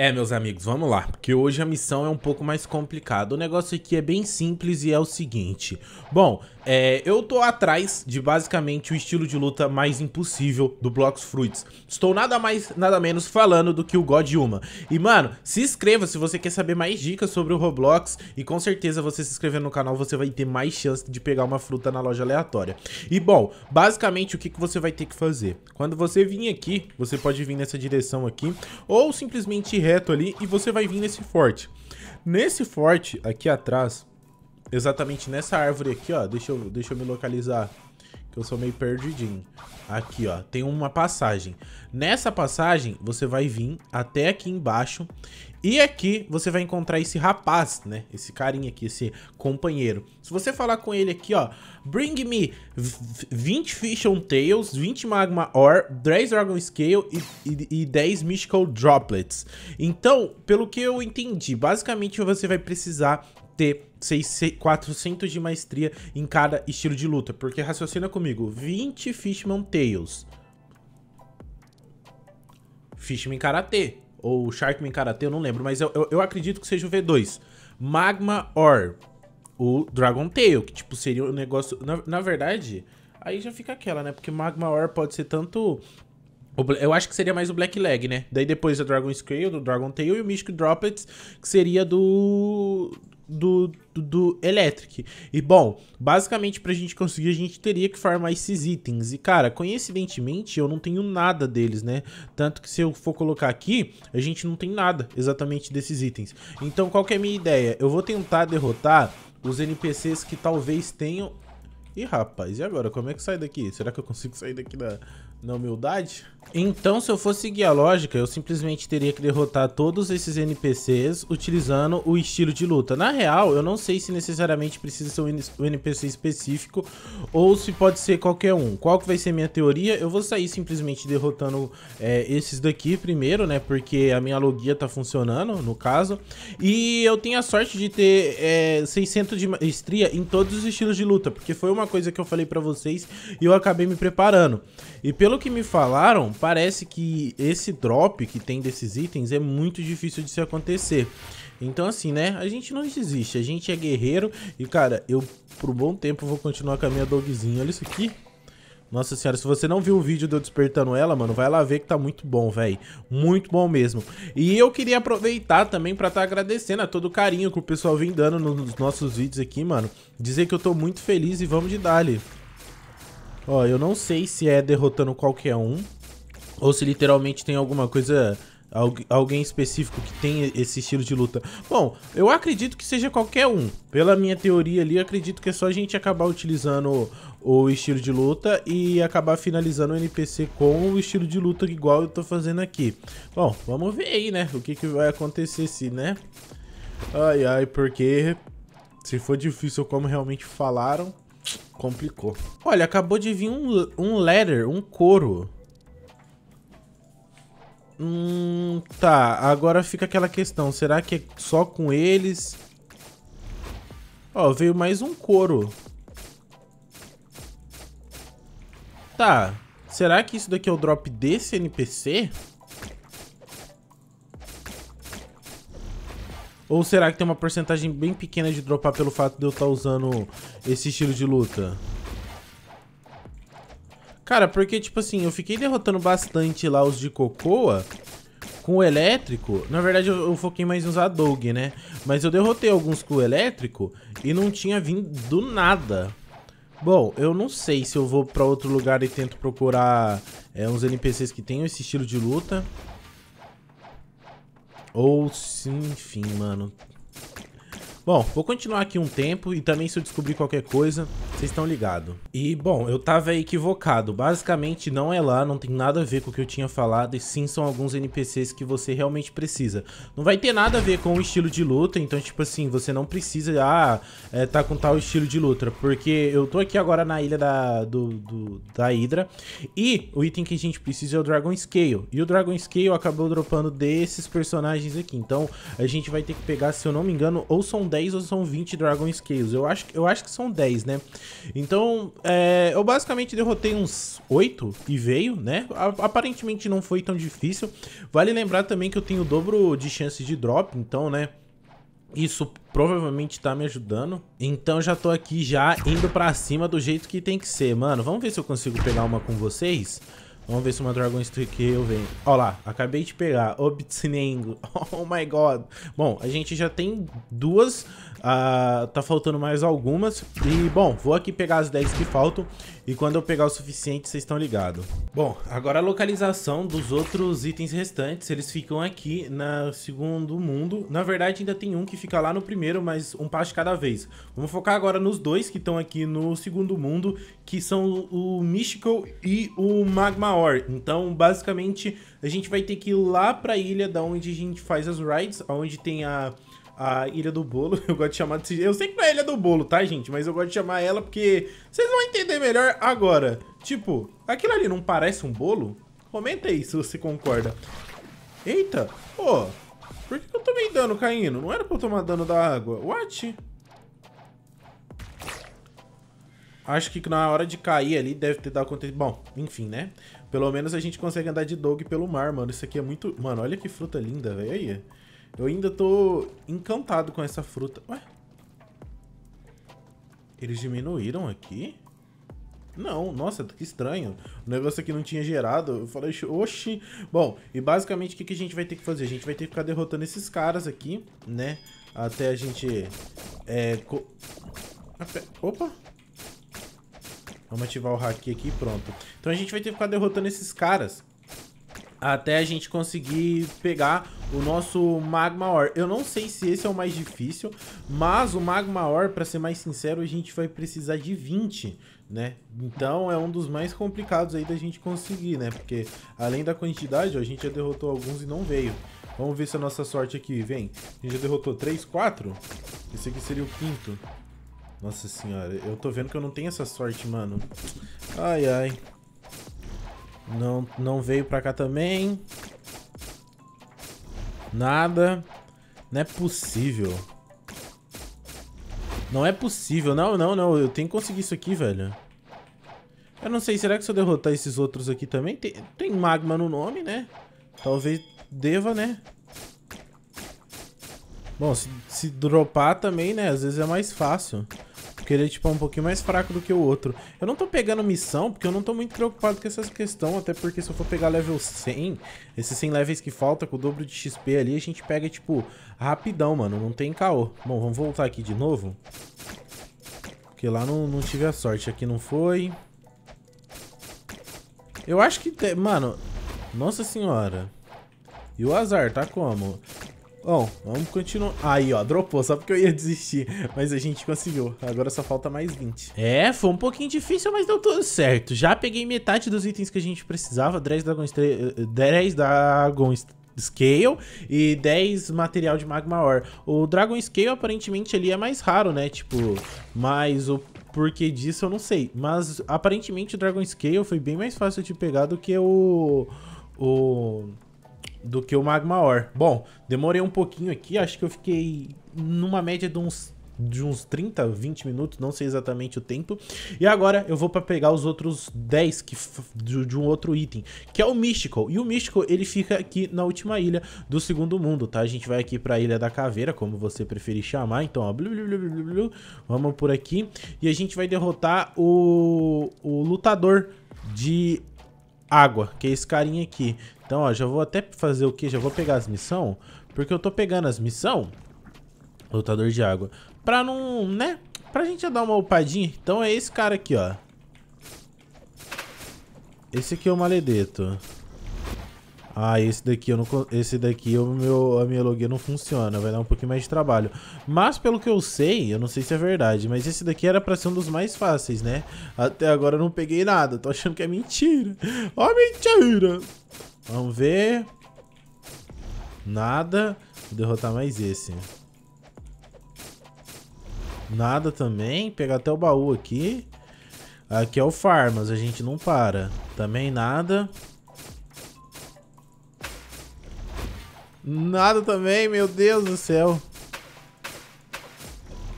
É, meus amigos, vamos lá, porque hoje a missão é um pouco mais complicada. O negócio aqui é bem simples e é o seguinte. Bom, é, eu tô atrás de basicamente o estilo de luta mais impossível do Blocks Fruits. Estou nada mais, nada menos falando do que o God Uma. E, mano, se inscreva se você quer saber mais dicas sobre o Roblox. E com certeza você se inscrevendo no canal, você vai ter mais chance de pegar uma fruta na loja aleatória. E, bom, basicamente o que, que você vai ter que fazer? Quando você vir aqui, você pode vir nessa direção aqui, ou simplesmente reto ali e você vai vir nesse forte. Nesse forte aqui atrás, exatamente nessa árvore aqui, ó, deixa eu, deixa eu me localizar eu sou meio perdidinho. Aqui, ó, tem uma passagem. Nessa passagem, você vai vir até aqui embaixo. E aqui você vai encontrar esse rapaz, né? Esse carinha aqui, esse companheiro. Se você falar com ele aqui, ó. Bring me 20 Fish on Tails, 20 Magma Ore, 10 Dragon Scale e, e, e 10 Mystical Droplets. Então, pelo que eu entendi, basicamente você vai precisar ter 6, 400 de maestria em cada estilo de luta. Porque raciocina comigo, 20 Fishman Tails. Fishman karate ou Sharkman karate, eu não lembro, mas eu, eu, eu acredito que seja o V2. Magma Or, o Dragon Tail, que tipo seria um negócio... Na, na verdade, aí já fica aquela, né? Porque Magma Or pode ser tanto... Eu acho que seria mais o Black Leg, né? Daí depois a Dragon Scale, do Dragon Tail e o Mystic Droplets, que seria do do, do, do Electric. E bom, basicamente pra gente conseguir, a gente teria que farmar esses itens. E cara, coincidentemente, eu não tenho nada deles, né? Tanto que se eu for colocar aqui, a gente não tem nada exatamente desses itens. Então qual que é a minha ideia? Eu vou tentar derrotar os NPCs que talvez tenham... Ih, rapaz, e agora? Como é que sai daqui? Será que eu consigo sair daqui da na humildade. Então, se eu fosse seguir a lógica, eu simplesmente teria que derrotar todos esses NPCs utilizando o estilo de luta. Na real, eu não sei se necessariamente precisa ser um NPC específico ou se pode ser qualquer um. Qual que vai ser minha teoria? Eu vou sair simplesmente derrotando é, esses daqui primeiro, né? Porque a minha logia tá funcionando, no caso. E eu tenho a sorte de ter é, 600 de maestria em todos os estilos de luta, porque foi uma coisa que eu falei pra vocês e eu acabei me preparando. E pelo que me falaram, parece que esse drop que tem desses itens é muito difícil de se acontecer. Então assim, né, a gente não desiste, a gente é guerreiro e, cara, eu por um bom tempo vou continuar com a minha dogzinha. Olha isso aqui. Nossa senhora, se você não viu o vídeo de eu despertando ela, mano, vai lá ver que tá muito bom, velho. Muito bom mesmo. E eu queria aproveitar também pra estar tá agradecendo a todo o carinho que o pessoal vem dando nos nossos vídeos aqui, mano. Dizer que eu tô muito feliz e vamos de dali. Ó, eu não sei se é derrotando qualquer um, ou se literalmente tem alguma coisa... Alguém específico que tem esse estilo de luta Bom, eu acredito que seja qualquer um Pela minha teoria ali, acredito que é só a gente acabar utilizando o estilo de luta E acabar finalizando o NPC com o estilo de luta igual eu tô fazendo aqui Bom, vamos ver aí, né? O que, que vai acontecer se, né? Ai, ai, porque... Se for difícil como realmente falaram Complicou. Olha, acabou de vir um, um letter, um couro. Hum, tá. Agora fica aquela questão. Será que é só com eles? Ó, veio mais um couro. Tá. Será que isso daqui é o drop desse NPC? Ou será que tem uma porcentagem bem pequena de dropar pelo fato de eu estar tá usando esse estilo de luta? Cara, porque, tipo assim, eu fiquei derrotando bastante lá os de Cocoa com o elétrico. Na verdade, eu, eu foquei mais em usar Doug, né? Mas eu derrotei alguns com o elétrico e não tinha vindo do nada. Bom, eu não sei se eu vou pra outro lugar e tento procurar é, uns NPCs que tenham esse estilo de luta. Ou sim, enfim, mano. Bom, vou continuar aqui um tempo e também se eu descobrir qualquer coisa, vocês estão ligados. E, bom, eu tava equivocado. Basicamente não é lá, não tem nada a ver com o que eu tinha falado e sim são alguns NPCs que você realmente precisa. Não vai ter nada a ver com o estilo de luta, então, tipo assim, você não precisa, ah, é, tá com tal estilo de luta, porque eu tô aqui agora na ilha da, do, do, da Hydra e o item que a gente precisa é o Dragon Scale. E o Dragon Scale acabou dropando desses personagens aqui, então a gente vai ter que pegar, se eu não me engano, ou são 10 10 ou são 20 Dragon Scales. Eu acho, eu acho que são 10, né? Então, é, eu basicamente derrotei uns 8 e veio, né? Aparentemente não foi tão difícil. Vale lembrar também que eu tenho o dobro de chance de drop, então, né? Isso provavelmente tá me ajudando. Então já tô aqui já indo pra cima do jeito que tem que ser. Mano, vamos ver se eu consigo pegar uma com vocês. Vamos ver se uma Dragon eu venho. Ó lá, acabei de pegar. Obtsinengo. Oh my god. Bom, a gente já tem duas. Uh, tá faltando mais algumas. E, bom, vou aqui pegar as 10 que faltam. E quando eu pegar o suficiente, vocês estão ligados. Bom, agora a localização dos outros itens restantes, eles ficam aqui no segundo mundo. Na verdade, ainda tem um que fica lá no primeiro, mas um passo cada vez. Vamos focar agora nos dois que estão aqui no segundo mundo, que são o Mystical e o Magma Ore. Então, basicamente, a gente vai ter que ir lá para a ilha da onde a gente faz as rides, onde tem a a Ilha do Bolo. Eu gosto de chamar de... Eu sei que não é Ilha do Bolo, tá, gente? Mas eu gosto de chamar ela porque vocês vão entender melhor agora. Tipo, aquilo ali não parece um bolo? Comenta aí se você concorda. Eita, pô, por que eu tomei dano caindo? Não era pra eu tomar dano da água. What? Acho que na hora de cair ali deve ter dado acontecido. Bom, enfim, né? Pelo menos a gente consegue andar de dog pelo mar, mano. Isso aqui é muito... Mano, olha que fruta linda, velho. Aí. Eu ainda tô encantado com essa fruta. Ué? Eles diminuíram aqui? Não, nossa, que estranho. O negócio aqui não tinha gerado. Eu falei, oxi. Bom, e basicamente o que, a gente vai ter que fazer? A gente vai ter que ficar derrotando esses caras aqui, né? Até a gente... É... Co... Opa! Vamos ativar o hack aqui pronto. Então a gente vai ter que ficar derrotando esses caras até a gente conseguir pegar o nosso Magma Ore. Eu não sei se esse é o mais difícil, mas o Magma Ore, para ser mais sincero, a gente vai precisar de 20, né? Então é um dos mais complicados aí da gente conseguir, né? Porque além da quantidade, ó, a gente já derrotou alguns e não veio. Vamos ver se a nossa sorte aqui vem. A gente já derrotou 3, 4. Esse aqui seria o quinto. Nossa senhora, eu tô vendo que eu não tenho essa sorte, mano. Ai, ai. Não, não veio pra cá também. Nada. Não é possível. Não é possível. Não, não, não. Eu tenho que conseguir isso aqui, velho. Eu não sei. Será que se eu derrotar esses outros aqui também? Tem, tem magma no nome, né? Talvez deva, né? Bom, se, se dropar também, né? Às vezes é mais fácil. Porque ele tipo, é, tipo, um pouquinho mais fraco do que o outro. Eu não tô pegando missão, porque eu não tô muito preocupado com essas questão, até porque se eu for pegar level 100, esses 100 levels que falta com o dobro de XP ali, a gente pega, tipo, rapidão, mano, não tem caô. Bom, vamos voltar aqui de novo. Porque lá não, não tive a sorte, aqui não foi. Eu acho que, te... mano, nossa senhora. E o azar, tá como? Bom, vamos continuar. Aí, ó, dropou, só porque eu ia desistir. Mas a gente conseguiu. Agora só falta mais 20. É, foi um pouquinho difícil, mas deu tudo certo. Já peguei metade dos itens que a gente precisava. 10 Dragon, Estre... 10 Dragon Scale e 10 material de Magma Ore. O Dragon Scale, aparentemente, ele é mais raro, né? Tipo, mas o porquê disso eu não sei. Mas, aparentemente, o Dragon Scale foi bem mais fácil de pegar do que o... O do que o Magma Ore. Bom, demorei um pouquinho aqui, acho que eu fiquei numa média de uns de uns 30, 20 minutos, não sei exatamente o tempo. E agora eu vou para pegar os outros 10 que, de, de, um outro item, que é o Mystical. E o Mystical, ele fica aqui na última ilha do segundo mundo, tá? A gente vai aqui para a Ilha da Caveira, como você preferir chamar. Então, ó, blu, blu, blu, vamos por aqui. E a gente vai derrotar o, o lutador de água, que é esse carinha aqui. Então, ó, já vou até fazer o quê? Já vou pegar as missão, porque eu tô pegando as missão, lutador de água, pra não, né? Pra gente já dar uma upadinha. Então é esse cara aqui, ó. Esse aqui é o maledeto. Ah, esse daqui eu não esse daqui o meu a minha login não funciona, vai dar um pouquinho mais de trabalho. Mas pelo que eu sei, eu não sei se é verdade, mas esse daqui era para ser um dos mais fáceis, né? Até agora eu não peguei nada, tô achando que é mentira. Ó, oh, mentira. Vamos ver. Nada. Vou derrotar mais esse. Nada também. Pegar até o baú aqui. Aqui é o Farmas. A gente não para. Também nada. Nada também. Meu Deus do céu.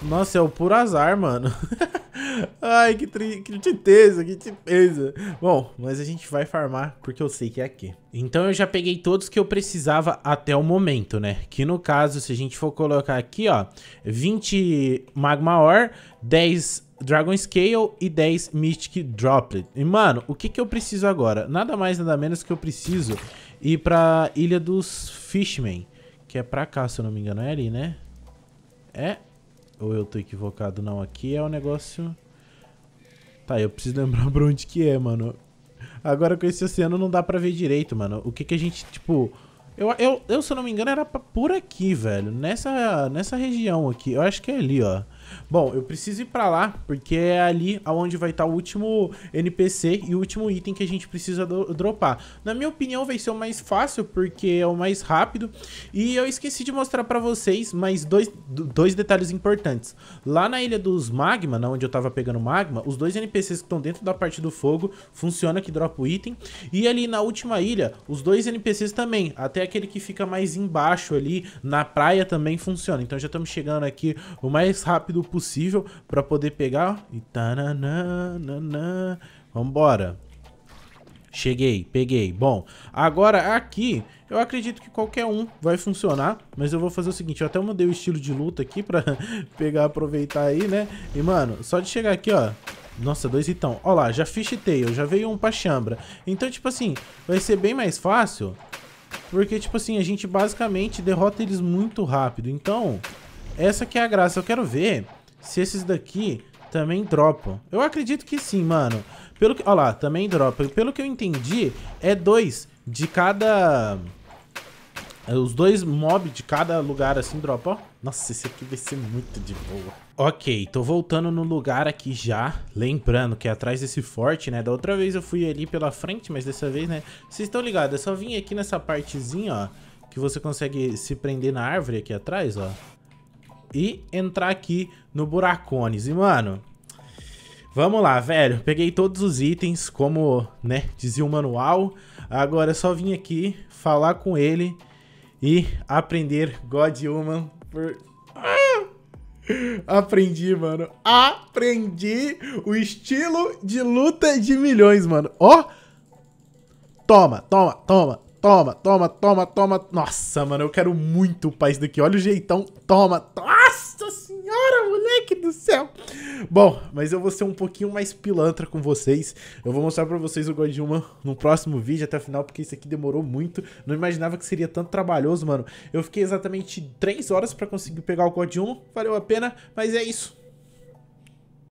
Nossa, é o puro azar, mano. Ai, que, tri... que tristeza, que tristeza. Bom, mas a gente vai farmar porque eu sei que é aqui. Então eu já peguei todos que eu precisava até o momento, né? Que no caso, se a gente for colocar aqui, ó, 20 Magma Ore, 10 Dragon Scale e 10 Mystic Droplet. E, mano, o que, que eu preciso agora? Nada mais, nada menos que eu preciso ir pra Ilha dos Fishmen, que é pra cá, se eu não me engano. É ali, né? É? Ou eu tô equivocado? Não, aqui é o um negócio... Tá, eu preciso lembrar pra onde que é, mano. Agora com esse oceano não dá pra ver direito, mano. O que que a gente, tipo... Eu, eu, eu se eu não me engano, era por aqui, velho. Nessa, nessa região aqui. Eu acho que é ali, ó. Bom, eu preciso ir pra lá, porque é ali aonde vai estar tá o último NPC e o último item que a gente precisa dropar. Na minha opinião, vai ser o mais fácil, porque é o mais rápido. E eu esqueci de mostrar pra vocês mais dois, dois detalhes importantes. Lá na Ilha dos Magma, na onde eu tava pegando magma, os dois NPCs que estão dentro da parte do fogo, funciona que dropa o item. E ali na última ilha, os dois NPCs também, até aquele que fica mais embaixo ali, na praia também funciona. Então já estamos chegando aqui o mais rápido possível para poder pegar. E tananana. Vambora. Cheguei, peguei. Bom, agora aqui eu acredito que qualquer um vai funcionar, mas eu vou fazer o seguinte, eu até mudei o estilo de luta aqui pra pegar, aproveitar aí, né? E, mano, só de chegar aqui, ó, nossa, dois então. Ó lá, já fish tail, já veio um pra chambra. Então, tipo assim, vai ser bem mais fácil. Porque, tipo assim, a gente basicamente derrota eles muito rápido. Então, essa que é a graça. Eu quero ver se esses daqui também dropam. Eu acredito que sim, mano. Pelo que... Olha lá, também dropa. Pelo que eu entendi, é dois de cada... É, os dois mobs de cada lugar assim dropa, ó. Nossa, esse aqui vai ser muito de boa. Ok, tô voltando no lugar aqui já. Lembrando que é atrás desse forte, né? Da outra vez eu fui ali pela frente, mas dessa vez, né? Vocês estão ligados, é só vir aqui nessa partezinha, ó. Que você consegue se prender na árvore aqui atrás, ó e entrar aqui no Buracones. E, mano, vamos lá, velho. Peguei todos os itens, como né, dizia o manual. Agora é só vim aqui falar com ele e aprender God Human por... Ah! Aprendi, mano. Aprendi o estilo de luta de milhões, mano. Ó! Oh! Toma, toma, toma, toma, toma, toma, toma. Nossa, mano, eu quero muito upar isso daqui. Olha o jeitão. Toma, toma. Nossa senhora, moleque do céu! Bom, mas eu vou ser um pouquinho mais pilantra com vocês. Eu vou mostrar pra vocês o Godjuman no próximo vídeo até o final, porque isso aqui demorou muito. Não imaginava que seria tanto trabalhoso, mano. Eu fiquei exatamente 3 horas pra conseguir pegar o Godjuman. Valeu a pena, mas é isso.